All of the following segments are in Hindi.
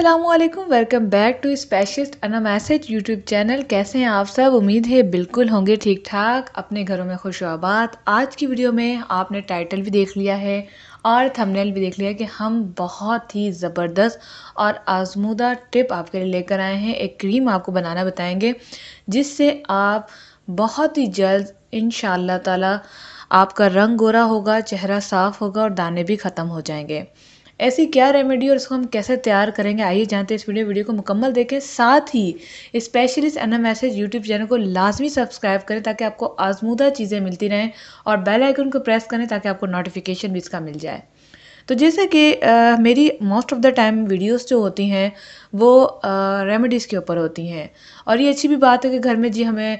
Aslam welcome back to specialist अना मैसेज यूट्यूब चैनल कैसे हैं आप सब उम्मीद है बिल्कुल होंगे ठीक ठाक अपने घरों में खुशाबाद आज की वीडियो में आपने टाइटल भी देख लिया है और थंबनेल भी देख लिया कि हम बहुत ही ज़बरदस्त और आजमूदा टिप आपके लिए लेकर आए हैं एक क्रीम आपको बनाना बताएँगे जिससे आप बहुत ही जल्द इन शाह आपका रंग गोरा होगा चेहरा साफ़ होगा और दाने भी ख़त्म हो जाएंगे ऐसी क्या रेमेडी और इसको हम कैसे तैयार करेंगे आइए जानते हैं इस वीडियो वीडियो को मुकम्मल देखें साथ ही specialist N M S YouTube channel को लाजमी सब्सक्राइब करें ताकि आपको आजमूदा चीज़ें मिलती रहें और बेल आइकन को प्रेस करें ताकि आपको नोटिफिकेशन भी इसका मिल जाए तो जैसे कि आ, मेरी most of the time videos जो होती हैं वो रेमेडीज़ के ऊपर होती हैं और ये अच्छी भी बात है कि घर में जी हमें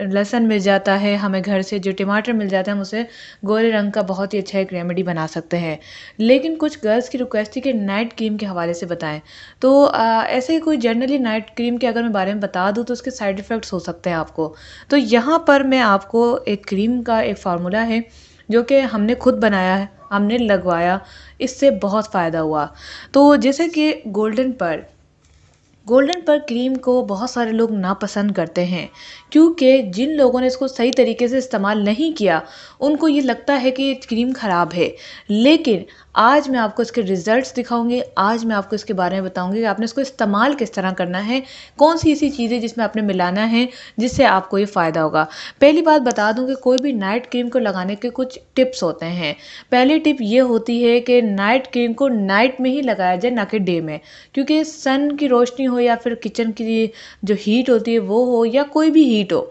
लहसन मिल जाता है हमें घर से जो टमाटर मिल जाता है हम उसे गोरे रंग का बहुत ही अच्छा एक रेमेडी बना सकते हैं लेकिन कुछ गर्ल्स की रिक्वेस्ट थी कि नाइट क्रीम के हवाले से बताएं तो आ, ऐसे ही कोई जनरली नाइट क्रीम के अगर मैं बारे में बता दूँ तो उसके साइड इफ़ेक्ट्स हो सकते हैं आपको तो यहाँ पर मैं आपको एक क्रीम का एक फार्मूला है जो कि हमने खुद बनाया है हमने लगवाया इससे बहुत फ़ायदा हुआ तो जैसे कि गोल्डन पर गोल्डन पर क्रीम को बहुत सारे लोग नापसंद करते हैं क्योंकि जिन लोगों ने इसको सही तरीके से इस्तेमाल नहीं किया उनको ये लगता है कि क्रीम ख़राब है लेकिन आज मैं आपको इसके रिजल्ट्स दिखाऊंगी आज मैं आपको इसके बारे में बताऊंगी कि आपने इसको इस्तेमाल किस तरह करना है कौन सी ऐसी चीज़ें जिसमें आपने मिलाना है जिससे आपको ये फ़ायदा होगा पहली बात बता दूँ कि कोई भी नाइट क्रीम को लगाने के कुछ टिप्स होते हैं पहली टिप ये होती है कि नाइट क्रीम को नाइट में ही लगाया जाए ना कि डे में क्योंकि सन की रोशनी हो या फिर किचन की जो हीट होती है वो हो या कोई भी हीट हो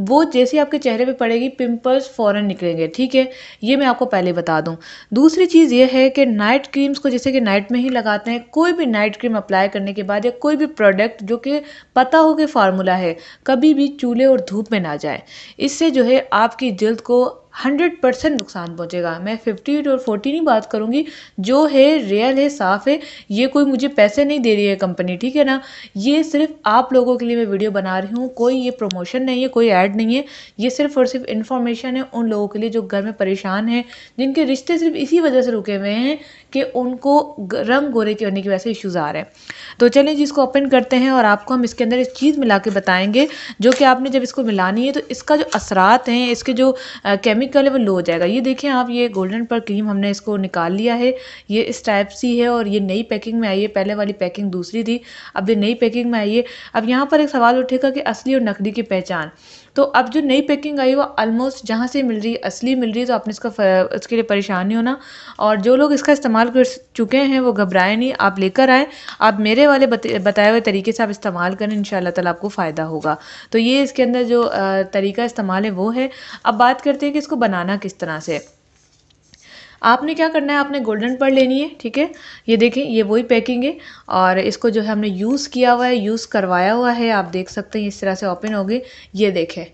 वो जैसे आपके चेहरे पे पड़ेगी पिंपल्स फ़ौरन निकलेंगे ठीक है ये मैं आपको पहले बता दूँ दूसरी चीज़ ये है कि नाइट क्रीम्स को जैसे कि नाइट में ही लगाते हैं कोई भी नाइट क्रीम अप्लाई करने के बाद या कोई भी प्रोडक्ट जो कि पता हो कि फार्मूला है कभी भी चूल्हे और धूप में ना जाए इससे जो है आपकी जल्द को हंड्रेड परसेंट नुकसान पहुँचेगा मैं फिफ्टी और फोर्टी नहीं बात करूँगी जो है रियल है साफ़ है ये कोई मुझे पैसे नहीं दे रही है कंपनी ठीक है ना ये सिर्फ आप लोगों के लिए मैं वीडियो बना रही हूँ कोई ये प्रमोशन नहीं है कोई ऐड नहीं है ये सिर्फ और सिर्फ इन्फॉर्मेशन है उन लोगों के लिए जो घर में परेशान हैं जिनके रिश्ते सिर्फ इसी वजह से रुके हुए हैं कि उनको रंग गोरे होने की वजह से इश्यूज़ आ रहे हैं तो चलिए जी इसको ओपन करते हैं और आपको हम इसके अंदर एक चीज़ मिला के बताएँगे जो कि आपने जब इसको मिलानी है तो इसका जो असरात हैं इसके जो केमिकल है वो लो हो जाएगा ये देखें आप ये गोल्डन पर क्रीम हमने इसको निकाल लिया है ये इस टाइप सी है और ये नई पैकिंग में आई है पहले वाली पैकिंग दूसरी थी अब ये नई पैकिंग में आई है अब यहाँ पर एक सवाल उठेगा कि असली और नकली की पहचान तो अब जो नई पैकिंग आई वो ऑलमोस्ट जहाँ से मिल रही है असली मिल रही है तो आपने इसका इसके लिए परेशान नहीं होना और जो लोग इसका इस्तेमाल इस्तेमाल कर चुके हैं वो घबराए नहीं आप लेकर आएँ आप मेरे वाले बताए हुए तरीके से आप इस्तेमाल करें इन ताला आपको फ़ायदा होगा तो ये इसके अंदर जो तरीका इस्तेमाल है वो है अब बात करते हैं कि इसको बनाना किस तरह से आपने क्या करना है आपने गोल्डन पर लेनी है ठीक है ये देखें ये वही पैकिंग है और इसको जो है हमने यूज़ किया हुआ है यूज़ करवाया हुआ है आप देख सकते हैं इस तरह से ओपन हो गई ये देखें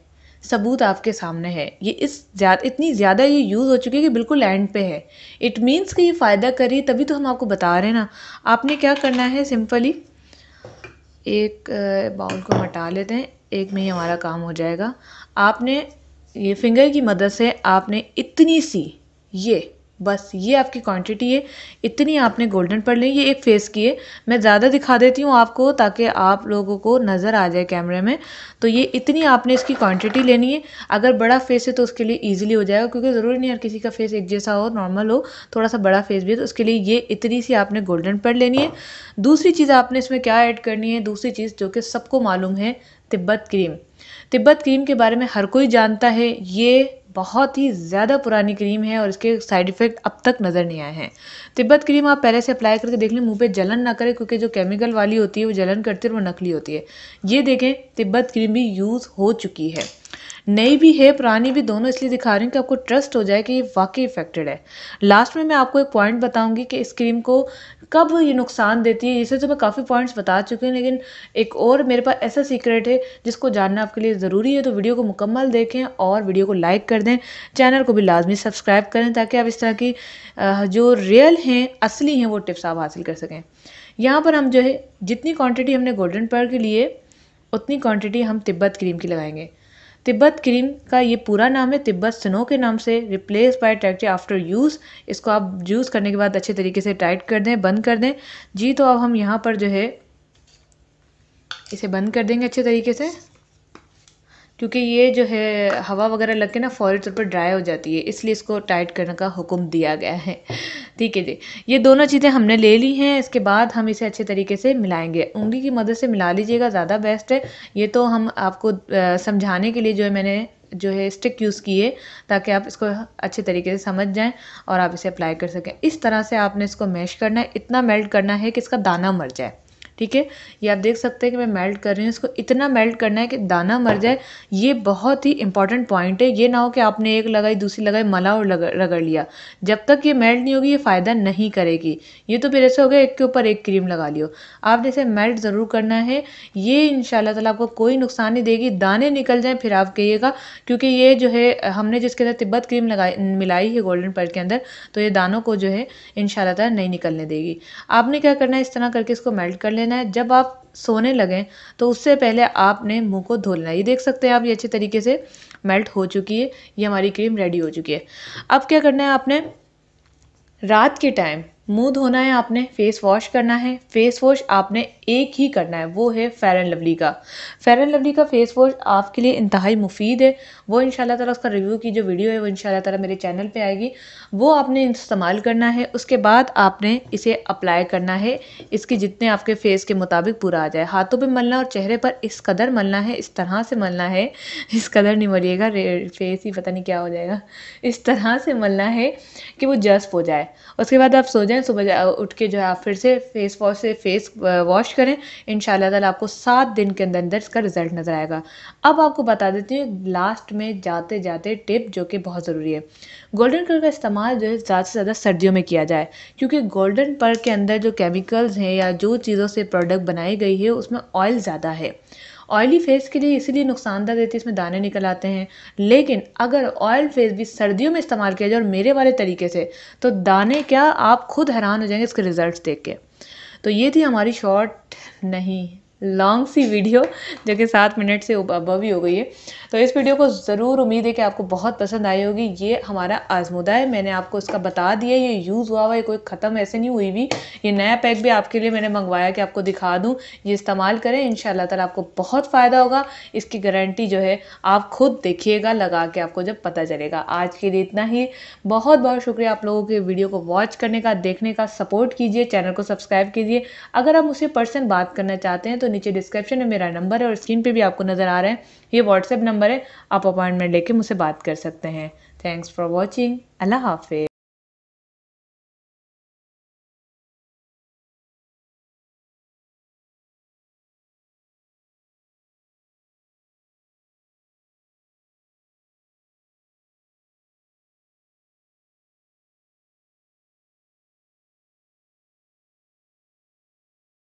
सबूत आपके सामने है ये इस ज़्यादा इतनी ज़्यादा ये यूज़ हो चुकी है कि बिल्कुल एंड पे है इट मीन्स कि ये फ़ायदा करिए तभी तो हम आपको बता रहे हैं ना आपने क्या करना है सिंपली एक बाउल को हटा लेते हैं एक में ही हमारा काम हो जाएगा आपने ये फिंगर की मदद से आपने इतनी सी ये बस ये आपकी क्वांटिटी है इतनी आपने गोल्डन पढ़ ली ये एक फेस की है मैं ज़्यादा दिखा देती हूँ आपको ताकि आप लोगों को नज़र आ जाए कैमरे में तो ये इतनी आपने इसकी क्वांटिटी लेनी है अगर बड़ा फेस है तो उसके लिए इजीली हो जाएगा क्योंकि ज़रूरी नहीं हर किसी का फेस एक जैसा हो नॉर्मल हो थोड़ा सा बड़ा फेस भी है तो उसके लिए ये इतनी सी आपने गोल्डन पढ़ लेनी है दूसरी चीज़ आपने इसमें क्या ऐड करनी है दूसरी चीज़ जो कि सबको मालूम है तिब्बत क्रीम तिब्बत क्रीम के बारे में हर कोई जानता है ये बहुत ही ज़्यादा पुरानी क्रीम है और इसके साइड इफ़ेक्ट अब तक नज़र नहीं आए हैं तिब्बत क्रीम आप पहले से अप्लाई करके देख लें मुंह पे जलन ना करें क्योंकि जो केमिकल वाली होती है वो जलन करती है और वो नकली होती है ये देखें तिब्बत क्रीम भी यूज़ हो चुकी है नई भी है पुरानी भी दोनों इसलिए दिखा रही हूँ कि आपको ट्रस्ट हो जाए कि ये वाकई इफेक्टेड है लास्ट में मैं आपको एक पॉइंट बताऊँगी कि इस क्रीम को कब ये नुकसान देती है इसे तो मैं काफ़ी पॉइंट्स बता चुकी हूँ लेकिन एक और मेरे पास ऐसा सीक्रेट है जिसको जानना आपके लिए ज़रूरी है तो वीडियो को मुकम्मल देखें और वीडियो को लाइक कर दें चैनल को भी लाजमी सब्सक्राइब करें ताकि आप इस तरह की जो रियल हैं असली हैं वो टिप्स आप हासिल कर सकें यहाँ पर हम जो है जितनी क्वांटिटी हमने गोल्डन पर्ल के लिए उतनी क्वांटिटी हम तिब्बत क्रीम की लगाएंगे तिब्बत क्रीम का ये पूरा नाम है तिब्बत स्नो के नाम से replace by tractor after use इसको आप यूज़ करने के बाद अच्छे तरीके से टाइट कर दें बंद कर दें जी तो अब हम यहाँ पर जो है इसे बंद कर देंगे अच्छे तरीके से क्योंकि ये जो है हवा वगैरह लग के ना फौरी तौर पर ड्राई हो जाती है इसलिए इसको टाइट करने का हुक्म दिया गया है ठीक है जी ये दोनों चीज़ें हमने ले ली हैं इसके बाद हम इसे अच्छे तरीके से मिलाएंगे उंगली की मदद से मिला लीजिएगा ज़्यादा बेस्ट है ये तो हम आपको समझाने के लिए जो है मैंने जो है स्टिक यूज़ किए ताकि आप इसको अच्छे तरीके से समझ जाएँ और आप इसे अप्लाई कर सकें इस तरह से आपने इसको मैश करना है इतना मेल्ट करना है कि इसका दाना मर जाए ठीक है ये आप देख सकते हैं कि मैं मेल्ट कर रही हूँ इसको इतना मेल्ट करना है कि दाना मर जाए ये बहुत ही इंपॉर्टेंट पॉइंट है ये ना हो कि आपने एक लगाई दूसरी लगाई मला और रगड़ लिया जब तक ये मेल्ट नहीं होगी ये फ़ायदा नहीं करेगी ये तो फिर ऐसे हो गया एक के ऊपर एक क्रीम लगा लियो आपने इसे मेल्ट ज़रूर करना है ये इन ताला आपको कोई नुकसान नहीं देगी दाने निकल जाएँ फिर आप कहिएगा क्योंकि ये जो है हमने जिसके अंदर तिब्बत क्रीम लगाई मिलाई है गोल्डन पर्ट के अंदर तो ये दानों को जो है इन नहीं निकलने देगी आपने क्या करना है इस तरह करके इसको मेल्ट कर लेना लेना है जब आप सोने लगें तो उससे पहले आपने मुंह को धो लेना है ये देख सकते हैं आप ये अच्छे तरीके से मेल्ट हो चुकी है ये हमारी क्रीम रेडी हो चुकी है अब क्या करना है आपने रात के टाइम मुंह धोना है आपने फेस वॉश करना है फेस वॉश आपने एक ही करना है वो है फेयर एंड लवली का फेयर एंड लवली का फेस वॉश आपके लिए इंतहाई मुफीद है वो इन ताला उसका रिव्यू की जो वीडियो है वो इन ताला मेरे चैनल पे आएगी वो आपने इस्तेमाल करना है उसके बाद आपने इसे अप्लाई करना है इसके जितने आपके फेस के मुताबिक पूरा आ जाए हाथों पर मलना और चेहरे पर इस कदर मलना है इस तरह से मलना है इस कदर नहीं मलिएगा फेस ही पता नहीं क्या हो जाएगा इस तरह से मलना है कि वो जस्प हो जाए उसके बाद आप सो जाए करें सुबह उठ के जो है आप फिर से फेस वॉश से फेस वॉश करें इन ताला आपको सात दिन के अंदर अंदर इसका रिजल्ट नज़र आएगा अब आपको बता देती हूँ लास्ट में जाते जाते टिप जो कि बहुत ज़रूरी है गोल्डन कलर का इस्तेमाल जो है ज़्यादा से ज़्यादा सर्दियों में किया जाए क्योंकि गोल्डन पर के अंदर जो केमिकल्स हैं या जो चीज़ों से प्रोडक्ट बनाई गई है उसमें ऑयल ज़्यादा है ऑयली फेस के लिए इसीलिए नुकसानदार रहती है इसमें दाने निकल आते हैं लेकिन अगर ऑयल फेस भी सर्दियों में इस्तेमाल किया जाए और मेरे वाले तरीके से तो दाने क्या आप खुद हैरान हो जाएंगे इसके रिज़ल्ट देख के तो ये थी हमारी शॉर्ट नहीं लॉन्ग सी वीडियो जो कि सात मिनट से अबव ही हो गई है तो इस वीडियो को ज़रूर उम्मीद है कि आपको बहुत पसंद आई होगी ये हमारा आजमुदा है मैंने आपको इसका बता दिया ये यूज़ हुआ हुआ है कोई ख़त्म ऐसे नहीं हुई भी ये नया पैक भी आपके लिए मैंने मंगवाया कि आपको दिखा दूँ ये इस्तेमाल करें इन ताला आपको बहुत फ़ायदा होगा इसकी गारंटी जो है आप खुद देखिएगा लगा के आपको जब पता चलेगा आज के लिए इतना ही बहुत बहुत शुक्रिया आप लोगों के वीडियो को वॉच करने का देखने का सपोर्ट कीजिए चैनल को सब्सक्राइब कीजिए अगर आप मुझसे पर्सन बात करना चाहते हैं तो नीचे डिस्क्रिप्शन में मेरा नंबर है और स्क्रीन पे भी आपको नज़र आ रहा है ये व्हाट्सएप नंबर है आप अपॉइंटमेंट लेके मुझसे बात कर सकते हैं थैंक्स फॉर वॉचिंग अल्लाह हाफि